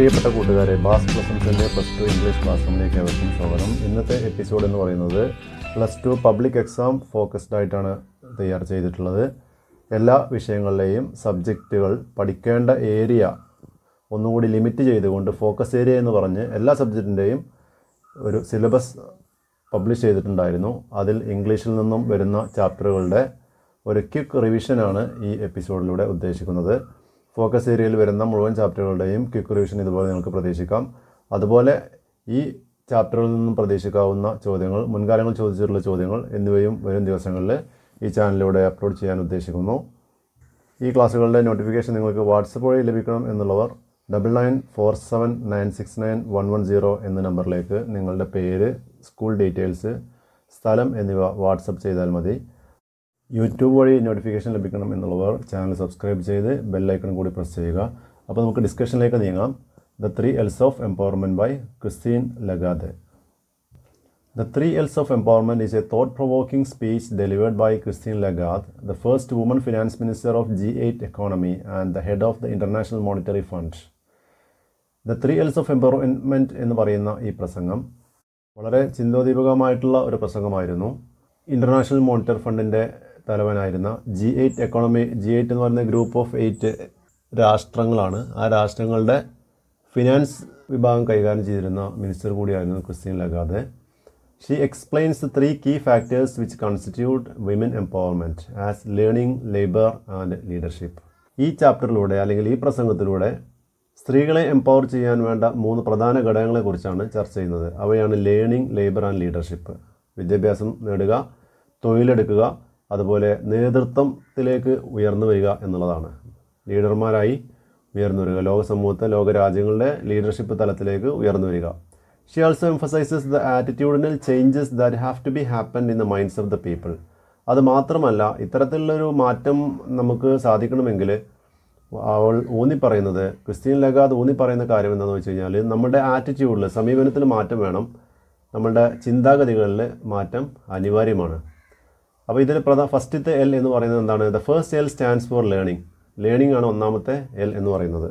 പ്രിയപ്പെട്ട കൂട്ടുകാരെ ബാസ് പ്ലസൻസിൻ്റെ പ്ലസ് ടു ഇംഗ്ലീഷ് ക്ലാസ് ഏവർക്കും സ്വാഗതം ഇന്നത്തെ എപ്പിസോഡ് എന്ന് പറയുന്നത് plus two public exam focused ആയിട്ടാണ് തയ്യാർ ചെയ്തിട്ടുള്ളത് എല്ലാ വിഷയങ്ങളിലെയും സബ്ജക്റ്റുകൾ പഠിക്കേണ്ട ഏരിയ ഒന്നുകൂടി ലിമിറ്റ് ചെയ്തുകൊണ്ട് ഫോക്കസ് ഏരിയ എന്ന് പറഞ്ഞ് എല്ലാ സബ്ജക്റ്റിൻ്റെയും ഒരു സിലബസ് പബ്ലിഷ് ചെയ്തിട്ടുണ്ടായിരുന്നു അതിൽ ഇംഗ്ലീഷിൽ നിന്നും വരുന്ന ചാപ്റ്ററുകളുടെ ഒരു ക്വിക്ക് റിവിഷനാണ് ഈ എപ്പിസോഡിലൂടെ ഉദ്ദേശിക്കുന്നത് ഫോക്കസ് ഏരിയയിൽ വരുന്ന മുഴുവൻ ചാപ്റ്ററുകളുടെയും ക്വിക്ക് റിവിഷൻ ഇതുപോലെ നിങ്ങൾക്ക് പ്രതീക്ഷിക്കാം അതുപോലെ ഈ ചാപ്റ്ററുകളിൽ നിന്നും പ്രതീക്ഷിക്കാവുന്ന ചോദ്യങ്ങൾ മുൻകാലങ്ങൾ ചോദിച്ചിട്ടുള്ള ചോദ്യങ്ങൾ എന്നിവയും വരും ദിവസങ്ങളിൽ ഈ ചാനലിലൂടെ അപ്ലോഡ് ചെയ്യാൻ ഉദ്ദേശിക്കുന്നു ഈ ക്ലാസ്സുകളുടെ നോട്ടിഫിക്കേഷൻ നിങ്ങൾക്ക് വാട്സപ്പ് വഴി ലഭിക്കണം എന്നുള്ളവർ double nine four seven nine six nine one one zero എന്ന നമ്പറിലേക്ക് നിങ്ങളുടെ പേര് സ്കൂൾ ഡീറ്റെയിൽസ് സ്ഥലം എന്നിവ വാട്സപ്പ് ചെയ്താൽ മതി യൂട്യൂബ് വഴി നോട്ടിഫിക്കേഷൻ ലഭിക്കണം എന്നുള്ളവർ ചാനൽ സബ്സ്ക്രൈബ് ചെയ്ത് ബെല്ലൈക്കൺ കൂടി പ്രസ് ചെയ്യുക അപ്പോൾ നമുക്ക് ഡിസ്കഷനിലേക്ക് നീങ്ങാം the three Ls of empowerment by Christine Lagarde the three Ls of empowerment is a thought provoking speech delivered by Christine Lagarde the first woman finance minister of G eight economy and the head of the International Monetary Fund the three Ls of empowerment എന്ന് പറയുന്ന ഈ പ്രസംഗം വളരെ ചിന്തോദീപകമായിട്ടുള്ള ഒരു പ്രസംഗമായിരുന്നു International monitor ഫണ്ടിൻ്റെ തലവനായിരുന്ന G eight economy G eight എന്ന് പറയുന്ന ഗ്രൂപ്പ് ഓഫ് എയ്റ്റ് രാഷ്ട്രങ്ങളാണ് ആ രാഷ്ട്രങ്ങളുടെ ഫിനാൻസ് വിഭാഗം കൈകാര്യം ചെയ്തിരുന്ന മിനിസ്റ്റർ കൂടിയായിരുന്നു Christine Lagarde she explains three key factors which constitute women empowerment as learning labour and leadership ഈ ചാപ്റ്ററിലൂടെ അല്ലെങ്കിൽ ഈ പ്രസംഗത്തിലൂടെ സ്ത്രീകളെ എംപവർ ചെയ്യാൻ വേണ്ട മൂന്ന് പ്രധാന ഘടകങ്ങളെക്കുറിച്ചാണ് ചർച്ച ചെയ്യുന്നത് അവയാണ് ലേണിംഗ് ലേബർ ആൻഡ് ലീഡർഷിപ്പ് വിദ്യാഭ്യാസം നേടുക തൊഴിലെടുക്കുക അതുപോലെ നേതൃത്വത്തിലേക്ക് ഉയർന്നു വരിക എന്നുള്ളതാണ് ലീഡർമാരായി ഉയർന്നു വരിക ലോക സമൂഹത്തെ ലോക രാജ്യങ്ങളുടെ ലീഡർഷിപ്പ് തലത്തിലേക്ക് ഉയർന്നു വരിക she also emphasises the attitudinal changes that have to be happen in the minds of the people അത് മാത്രമല്ല ഇത്തരത്തിലുള്ളൊരു മാറ്റം നമുക്ക് സാധിക്കണമെങ്കിൽ അവൾ ഊന്നി പറയുന്നത് ക്രിസ്ത്യൻ ലഗാദ് ഊന്നി പറയുന്ന കാര്യം എന്താണെന്ന് വെച്ച് കഴിഞ്ഞാൽ നമ്മുടെ ആറ്റിറ്റ്യൂഡിൽ സമീപനത്തിൽ മാറ്റം വേണം നമ്മളുടെ ചിന്താഗതികളിൽ മാറ്റം അനിവാര്യമാണ് അപ്പോൾ ഇതിൽ പ്രധാന ഫസ്റ്റത്തെ എൽ എന്ന് പറയുന്നത് എന്താണ് the first L stands for learning learning ആണ് ഒന്നാമത്തെ എൽ എന്ന് പറയുന്നത്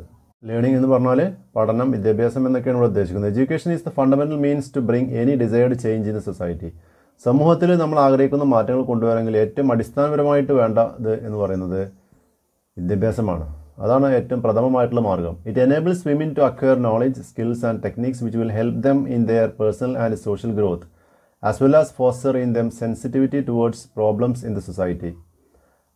ലേണിംഗ് എന്ന് പറഞ്ഞാൽ പഠനം വിദ്യാഭ്യാസം എന്നൊക്കെയാണ് ഇവിടെ ഉദ്ദേശിക്കുന്നത് education is the fundamental means to bring any desired change in the society സമൂഹത്തിൽ നമ്മൾ ആഗ്രഹിക്കുന്ന മാറ്റങ്ങൾ കൊണ്ടുവരാമെങ്കിൽ ഏറ്റവും അടിസ്ഥാനപരമായിട്ട് വേണ്ടത് എന്ന് പറയുന്നത് വിദ്യാഭ്യാസമാണ് അതാണ് ഏറ്റവും പ്രഥമമായിട്ടുള്ള മാർഗം it enables women to acquire knowledge skills and techniques which will help them in their personal and social growth as well as foster in them sensitivity towards problems in the society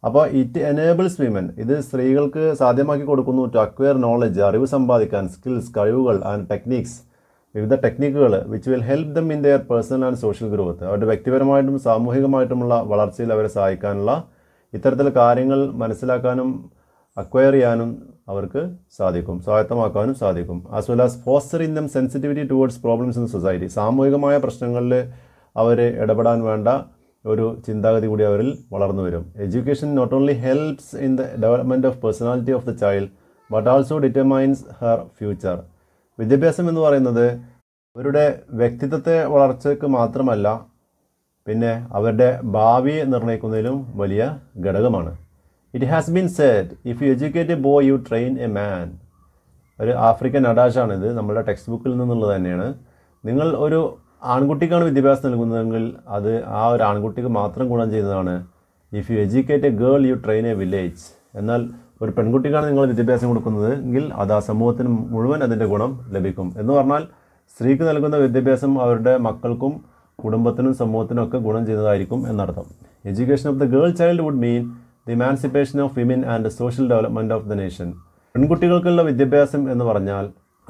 അപ്പോൾ it enables women ഇത് സ്ത്രീകൾക്ക് സാധ്യമാക്കി കൊടുക്കുന്നു to acquire knowledge അറിവ് സമ്പാദിക്കാൻ skills കഴിവുകൾ and techniques വിവിധ ടെക്നിക്കുകൾ which will help them in their personal and social growth അവരുടെ വ്യക്തിപരമായിട്ടും സാമൂഹികമായിട്ടുമുള്ള വളർച്ചയിൽ അവരെ സഹായിക്കാനുള്ള ഇത്തരത്തിൽ കാര്യങ്ങൾ മനസ്സിലാക്കാനും അക്വയർ ചെയ്യാനും അവർക്ക് സാധിക്കും സ്വായത്തമാക്കാനും സാധിക്കും as well as foster in them sensitivity towards problems in society സാമൂഹികമായ പ്രശ്നങ്ങളിൽ അവരെ ഇടപെടാൻ വേണ്ട ഒരു ചിന്താഗതി കൂടി അവരിൽ വളർന്നു വരും education not only helps in the development of personality of the child but also determines her future വിദ്യാഭ്യാസം എന്ന് പറയുന്നത് അവരുടെ വ്യക്തിത്വത്തെ വളർച്ചയ്ക്ക് മാത്രമല്ല പിന്നെ അവരുടെ ഭാവിയെ നിർണ്ണയിക്കുന്നതിലും വലിയ ഘടകമാണ് it has been said if you educate boy you train a man ഒരു ആഫ്രിക്കൻ അഡാഷാണിത് നമ്മുടെ ടെക്സ്റ്റ് ബുക്കിൽ നിന്നുള്ളത് തന്നെയാണ് നിങ്ങൾ ഒരു ആൺകുട്ടിക്കാണ് വിദ്യാഭ്യാസം നൽകുന്നതെങ്കിൽ അത് ആ ഒരു ആൺകുട്ടിക്ക് മാത്രം ഗുണം ചെയ്യുന്നതാണ് if you educate a girl you train a village എന്നാൽ ഒരു പെൺകുട്ടിക്കാണ് നിങ്ങൾ വിദ്യാഭ്യാസം കൊടുക്കുന്നത് എങ്കിൽ അത് ആ സമൂഹത്തിന് മുഴുവൻ അതിൻ്റെ ഗുണം ലഭിക്കും എന്ന് പറഞ്ഞാൽ സ്ത്രീക്ക് നൽകുന്ന വിദ്യാഭ്യാസം അവരുടെ മക്കൾക്കും കുടുംബത്തിനും സമൂഹത്തിനും ഒക്കെ ഗുണം ചെയ്യുന്നതായിരിക്കും എന്നർത്ഥം education of the girl child would mean the emancipation of women and social development of the nation പെൺകുട്ടികൾക്കുള്ള വിദ്യാഭ്യാസം എന്ന് പറഞ്ഞാൽ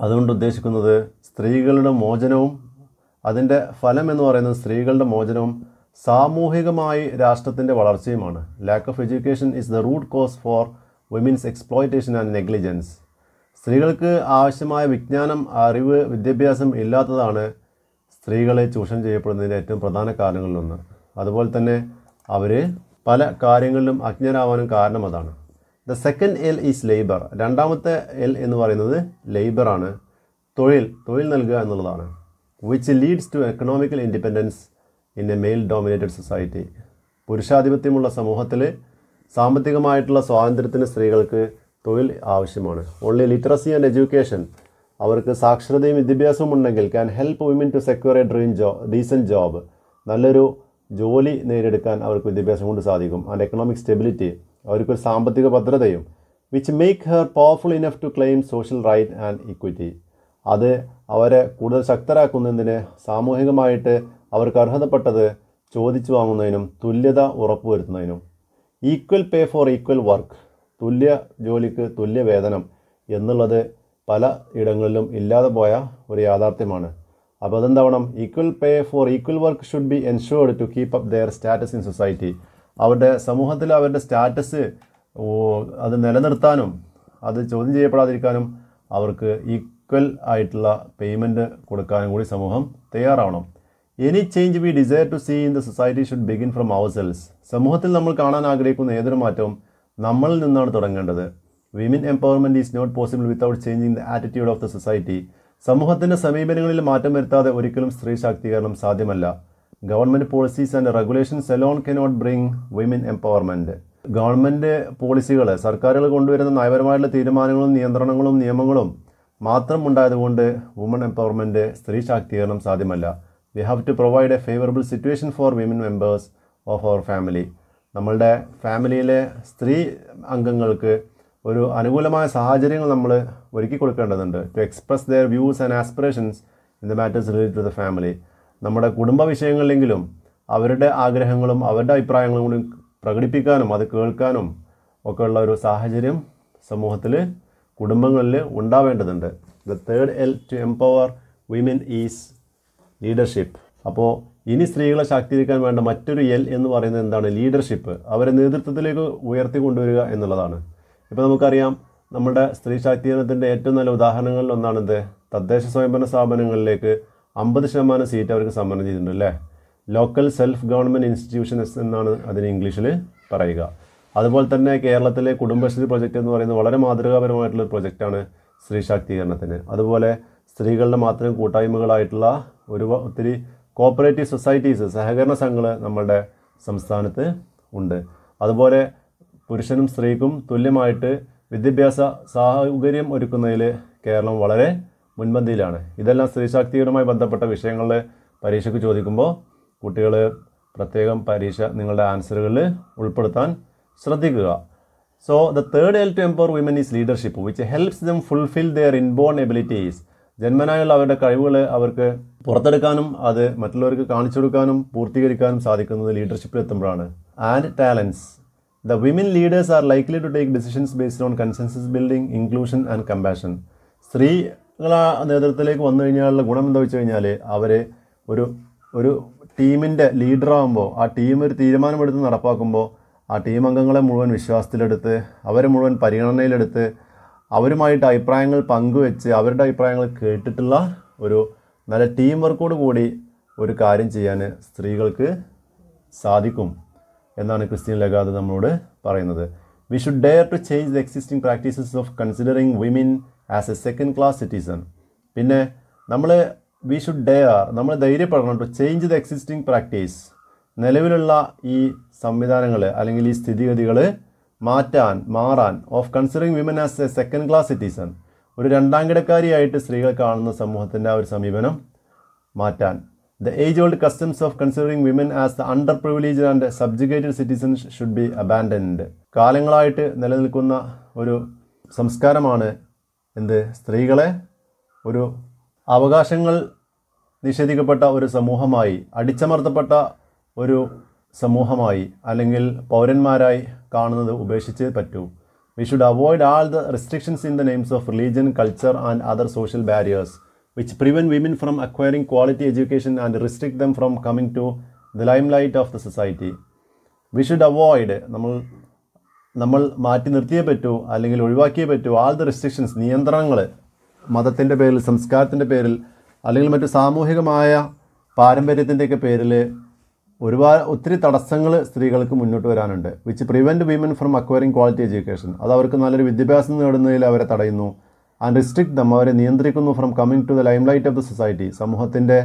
അതുകൊണ്ട് ഉദ്ദേശിക്കുന്നത് സ്ത്രീകളുടെ മോചനവും അതിൻ്റെ ഫലം എന്ന് പറയുന്നത് സ്ത്രീകളുടെ മോചനവും സാമൂഹികമായി രാഷ്ട്രത്തിൻ്റെ വളർച്ചയുമാണ് lack of education is the root cause for women's exploitation and negligence സ്ത്രീകൾക്ക് ആവശ്യമായ വിജ്ഞാനം അറിവ് വിദ്യാഭ്യാസം ഇല്ലാത്തതാണ് സ്ത്രീകളെ ചൂഷണം ചെയ്യപ്പെടുന്നതിൻ്റെ ഏറ്റവും പ്രധാന കാരണങ്ങളിലൊന്ന് അതുപോലെ തന്നെ അവർ പല കാര്യങ്ങളിലും അജ്ഞരാവാനും കാരണം അതാണ് the second L is labour രണ്ടാമത്തെ എൽ എന്ന് പറയുന്നത് ലേബറാണ് തൊഴിൽ തൊഴിൽ നൽകുക എന്നുള്ളതാണ് which leads to economical independence in a male dominated society പുരുഷാധിപത്യമുള്ള സമൂഹത്തിൽ സാമ്പത്തികമായിട്ടുള്ള സ്വാതന്ത്ര്യത്തിന് സ്ത്രീകൾക്ക് തൊഴിൽ ആവശ്യമാണ് ഓൺലി ലിറ്ററസി ആൻഡ് എഡ്യൂക്കേഷൻ അവർക്ക് സാക്ഷരതയും വിദ്യാഭ്യാസവും ഉണ്ടെങ്കിൽ can help women to secure a dream job decent job നല്ലൊരു ജോലി നേടിയെടുക്കാൻ അവർക്ക് വിദ്യാഭ്യാസം കൊണ്ട് സാധിക്കും ആൻഡ് എക്കണോമിക് സ്റ്റെബിലിറ്റി അവർക്കൊരു സാമ്പത്തിക ഭദ്രതയും which make her powerful enough to claim social right and equity അത് അവരെ കൂടുതൽ ശക്തരാക്കുന്നതിന് സാമൂഹികമായിട്ട് അവർക്ക് അർഹതപ്പെട്ടത് ചോദിച്ചു വാങ്ങുന്നതിനും തുല്യത ഉറപ്പുവരുത്തുന്നതിനും equal pay for equal work തുല്യ ജോലിക്ക് തുല്യ വേതനം എന്നുള്ളത് പല ഇടങ്ങളിലും ഇല്ലാതെ പോയ ഒരു യാഥാർത്ഥ്യമാണ് അപ്പോൾ അതെന്താവണം equal pay for equal work should be ensured to keep up their status in society അവരുടെ സമൂഹത്തിൽ അവരുടെ സ്റ്റാറ്റസ് അത് നിലനിർത്താനും അത് ചോദ്യം ചെയ്യപ്പെടാതിരിക്കാനും അവർക്ക് ഈ ഈക്വൽ ആയിട്ടുള്ള പേയ്മെൻറ്റ് കൊടുക്കാനും കൂടി സമൂഹം തയ്യാറാവണം any change we desire to see in the society should begin from our selves സമൂഹത്തിൽ നമ്മൾ കാണാൻ ആഗ്രഹിക്കുന്ന ഏതൊരു മാറ്റവും നമ്മളിൽ നിന്നാണ് തുടങ്ങേണ്ടത് women empowerment is not possible without changing the attitude of the society സമൂഹത്തിൻ്റെ സമീപനങ്ങളിൽ മാറ്റം വരുത്താതെ ഒരിക്കലും സ്ത്രീ ശാക്തീകരണം സാധ്യമല്ല government policies and regulations alone can not bring women empowerment government പോളിസികൾ സർക്കാരുകൾ കൊണ്ടുവരുന്ന നയപരമായിട്ടുള്ള തീരുമാനങ്ങളും നിയന്ത്രണങ്ങളും നിയമങ്ങളും മാത്രം ഉണ്ടായതുകൊണ്ട് വുമൺ എംപവർമെൻറ്റ് സ്ത്രീ ശാക്തീകരണം സാധ്യമല്ല we have to provide a favourable situation for women members of our family നമ്മളുടെ ഫാമിലിയിലെ സ്ത്രീ അംഗങ്ങൾക്ക് ഒരു അനുകൂലമായ സാഹചര്യങ്ങൾ നമ്മൾ ഒരുക്കി കൊടുക്കേണ്ടതുണ്ട് to express their views and aspirations in the matters related to the family നമ്മുടെ കുടുംബ വിഷയങ്ങളിലെങ്കിലും അവരുടെ ആഗ്രഹങ്ങളും അവരുടെ അഭിപ്രായങ്ങളും കൂടി പ്രകടിപ്പിക്കാനും അത് കേൾക്കാനും ഒക്കെയുള്ള ഒരു സാഹചര്യം സമൂഹത്തിൽ കുടുംബങ്ങളിൽ ഉണ്ടാവേണ്ടതുണ്ട് the third L to empower women is leadership അപ്പോൾ ഇനി സ്ത്രീകളെ ശാക്തീകരിക്കാൻ വേണ്ട മറ്റൊരു എൽ എന്ന് പറയുന്നത് എന്താണ് ലീഡർഷിപ്പ് അവരെ നേതൃത്വത്തിലേക്ക് ഉയർത്തി കൊണ്ടുവരിക എന്നുള്ളതാണ് ഇപ്പോൾ നമുക്കറിയാം നമ്മുടെ സ്ത്രീ ശാക്തീകരണത്തിൻ്റെ ഏറ്റവും നല്ല ഉദാഹരണങ്ങളിൽ ഒന്നാണിത് തദ്ദേശ സ്വയംഭരണ സ്ഥാപനങ്ങളിലേക്ക് അമ്പത് ശതമാനം സീറ്റ് അവർക്ക് സംവരണം ചെയ്തിട്ടുണ്ട് അല്ലേ ലോക്കൽ സെൽഫ് ഗവൺമെൻറ് ഇൻസ്റ്റിറ്റ്യൂഷൻസ് എന്നാണ് അതിന് ഇംഗ്ലീഷിൽ പറയുക അതുപോലെ തന്നെ കേരളത്തിലെ കുടുംബശ്രീ പ്രൊജക്റ്റ് എന്ന് പറയുന്നത് വളരെ മാതൃകാപരമായിട്ടുള്ള ഒരു പ്രൊജക്റ്റാണ് സ്ത്രീ ശാക്തീകരണത്തിന് അതുപോലെ സ്ത്രീകളുടെ മാത്രം കൂട്ടായ്മകളായിട്ടുള്ള ഒരു ഒത്തിരി കോപ്പറേറ്റീവ് സൊസൈറ്റീസ് സഹകരണ സംഘങ്ങൾ നമ്മളുടെ സംസ്ഥാനത്ത് ഉണ്ട് അതുപോലെ പുരുഷനും സ്ത്രീക്കും തുല്യമായിട്ട് വിദ്യാഭ്യാസ സാഹചര്യം ഒരുക്കുന്നതിൽ കേരളം വളരെ മുൻപന്തിയിലാണ് ഇതെല്ലാം സ്ത്രീ ശാക്തീകരണവുമായി ബന്ധപ്പെട്ട വിഷയങ്ങളിൽ പരീക്ഷയ്ക്ക് ചോദിക്കുമ്പോൾ കുട്ടികൾ പ്രത്യേകം പരീക്ഷ നിങ്ങളുടെ ആൻസറുകളിൽ ഉൾപ്പെടുത്താൻ ശ്രദ്ധിക്കുക so the third L to empower women is leadership which helps them fulfil their inborn abilities ജന്മനായുള്ള അവരുടെ കഴിവുകൾ അവർക്ക് പുറത്തെടുക്കാനും അത് മറ്റുള്ളവർക്ക് കാണിച്ചു കൊടുക്കാനും പൂർത്തീകരിക്കാനും സാധിക്കുന്നത് ലീഡർഷിപ്പിൽ എത്തുമ്പോഴാണ് and talents the women leaders are likely to take decisions based on consensus building inclusion and compassion സ്ത്രീകളെ നേതൃത്വത്തിലേക്ക് വന്നു കഴിഞ്ഞാലുള്ള ഗുണം എന്താ വെച്ച് കഴിഞ്ഞാൽ അവർ ഒരു ഒരു ടീമിൻ്റെ ലീഡറാകുമ്പോൾ ആ ടീം ഒരു തീരുമാനമെടുത്ത് നടപ്പാക്കുമ്പോൾ ആ ടീം അംഗങ്ങളെ മുഴുവൻ വിശ്വാസത്തിലെടുത്ത് അവരെ മുഴുവൻ പരിഗണനയിലെടുത്ത് അവരുമായിട്ട് അഭിപ്രായങ്ങൾ പങ്കുവെച്ച് അവരുടെ അഭിപ്രായങ്ങൾ കേട്ടിട്ടുള്ള ഒരു നല്ല ടീം വർക്കോട് കൂടി ഒരു കാര്യം ചെയ്യാൻ സ്ത്രീകൾക്ക് സാധിക്കും എന്നാണ് ക്രിസ്ത്യൻ ലഗാദ് നമ്മളോട് പറയുന്നത് we should dare to change the existing practices of considering women as a second class citizen പിന്നെ നമ്മൾ വി ഷുഡ് ഡെയർ നമ്മൾ ധൈര്യപ്പെടണം to change the existing practice നിലവിലുള്ള ഈ സംവിധാനങ്ങൾ അല്ലെങ്കിൽ ഈ സ്ഥിതിഗതികൾ മാറ്റാൻ മാറാൻ of considering women as a second class citizen ഒരു രണ്ടാം കിടക്കാരിയായിട്ട് സ്ത്രീകൾ കാണുന്ന സമൂഹത്തിൻ്റെ ആ ഒരു സമീപനം മാറ്റാൻ the age old customs of considering women as the under privilege and subjugated citizens should be abandoned കാലങ്ങളായിട്ട് നിലനിൽക്കുന്ന ഒരു സംസ്കാരമാണ് എന്ത് സ്ത്രീകളെ ഒരു അവകാശങ്ങൾ നിഷേധിക്കപ്പെട്ട ഒരു സമൂഹമായി അടിച്ചമർത്തപ്പെട്ട ഒരു സമൂഹമായി അല്ലെങ്കിൽ പൗരന്മാരായി കാണുന്നത് ഉപേക്ഷിച്ച് പറ്റൂ we should avoid all the restrictions in the names of religion culture and other social barriers which prevent women from acquiring quality education and restrict them from coming to the limelight of the society we should avoid നമ്മൾ നമ്മൾ മാറ്റി നിർത്തിയേ പറ്റൂ അല്ലെങ്കിൽ ഒഴിവാക്കിയേ പറ്റൂ ആൾ the restrictions നിയന്ത്രണങ്ങൾ മതത്തിൻ്റെ പേരിൽ സംസ്കാരത്തിൻ്റെ പേരിൽ അല്ലെങ്കിൽ മറ്റു സാമൂഹികമായ പാരമ്പര്യത്തിൻ്റെയൊക്കെ പേരിൽ ഒരുപാട് ഒത്തിരി തടസ്സങ്ങൾ സ്ത്രീകൾക്ക് മുന്നോട്ട് വരാനുണ്ട് which prevent women from acquiring quality education അത് അവർക്ക് നല്ലൊരു വിദ്യാഭ്യാസം നേടുന്നതിൽ അവരെ തടയുന്നു ആൻഡ് റിസ്ട്രിക്ട് നമ്മൾ അവരെ നിയന്ത്രിക്കുന്നു from coming to the limelight of the society സമൂഹത്തിൻ്റെ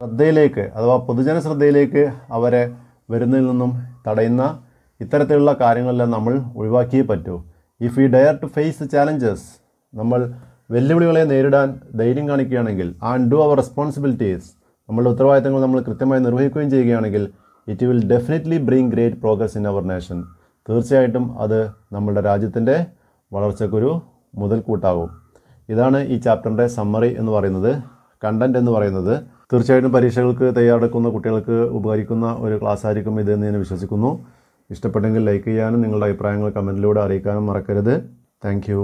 ശ്രദ്ധയിലേക്ക് അഥവാ പൊതുജന ശ്രദ്ധയിലേക്ക് അവരെ വരുന്നതിൽ നിന്നും തടയുന്ന ഇത്തരത്തിലുള്ള കാര്യങ്ങളെല്ലാം നമ്മൾ ഒഴിവാക്കിയേ പറ്റൂ if you dare to face challenges നമ്മൾ വെല്ലുവിളികളെ നേരിടാൻ ധൈര്യം കാണിക്കുകയാണെങ്കിൽ ആൻഡ് ഡു അവർ റെസ്പോൺസിബിലിറ്റീസ് നമ്മളുടെ ഉത്തരവാദിത്തങ്ങൾ നമ്മൾ കൃത്യമായി നിർവഹിക്കുകയും ചെയ്യുകയാണെങ്കിൽ it will definitely bring great progress in our nation തീർച്ചയായിട്ടും അത് നമ്മളുടെ രാജ്യത്തിൻ്റെ വളർച്ചയ്ക്കൊരു മുതൽക്കൂട്ടാകും ഇതാണ് ഈ ചാപ്റ്ററിൻ്റെ സമ്മറി എന്ന് പറയുന്നത് കണ്ടൻറ് എന്ന് പറയുന്നത് തീർച്ചയായിട്ടും പരീക്ഷകൾക്ക് തയ്യാറെടുക്കുന്ന കുട്ടികൾക്ക് ഉപകരിക്കുന്ന ഒരു ക്ലാസ് ആയിരിക്കും ഇത് എന്ന് ഞാൻ വിശ്വസിക്കുന്നു ഇഷ്ടപ്പെട്ടെങ്കിൽ ലൈക്ക് ചെയ്യാനും നിങ്ങളുടെ അഭിപ്രായങ്ങൾ കമൻറ്റിലൂടെ അറിയിക്കാനും മറക്കരുത് താങ്ക്